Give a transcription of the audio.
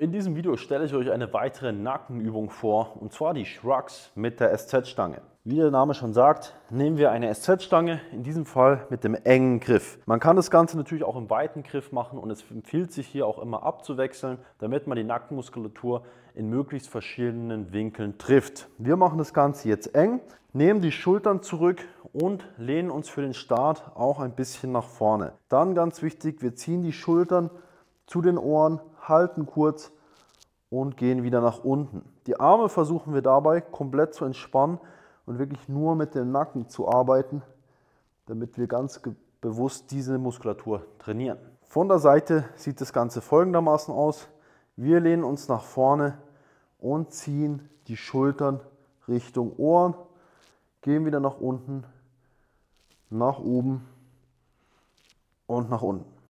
In diesem Video stelle ich euch eine weitere Nackenübung vor, und zwar die Shrugs mit der SZ-Stange. Wie der Name schon sagt, nehmen wir eine SZ-Stange, in diesem Fall mit dem engen Griff. Man kann das Ganze natürlich auch im weiten Griff machen und es empfiehlt sich hier auch immer abzuwechseln, damit man die Nackenmuskulatur in möglichst verschiedenen Winkeln trifft. Wir machen das Ganze jetzt eng, nehmen die Schultern zurück und lehnen uns für den Start auch ein bisschen nach vorne. Dann ganz wichtig, wir ziehen die Schultern zu den Ohren halten kurz und gehen wieder nach unten. Die Arme versuchen wir dabei komplett zu entspannen und wirklich nur mit dem Nacken zu arbeiten, damit wir ganz bewusst diese Muskulatur trainieren. Von der Seite sieht das Ganze folgendermaßen aus. Wir lehnen uns nach vorne und ziehen die Schultern Richtung Ohren, gehen wieder nach unten, nach oben und nach unten.